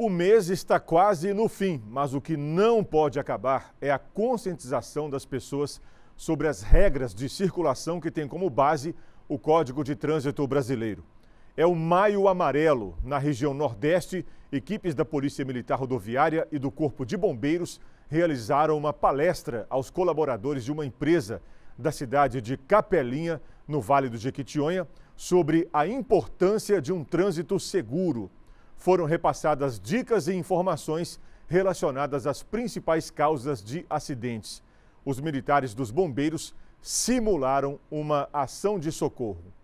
O mês está quase no fim, mas o que não pode acabar é a conscientização das pessoas sobre as regras de circulação que tem como base o Código de Trânsito Brasileiro. É o Maio Amarelo. Na região Nordeste, equipes da Polícia Militar Rodoviária e do Corpo de Bombeiros realizaram uma palestra aos colaboradores de uma empresa da cidade de Capelinha, no Vale do Jequitinhonha, sobre a importância de um trânsito seguro foram repassadas dicas e informações relacionadas às principais causas de acidentes. Os militares dos bombeiros simularam uma ação de socorro.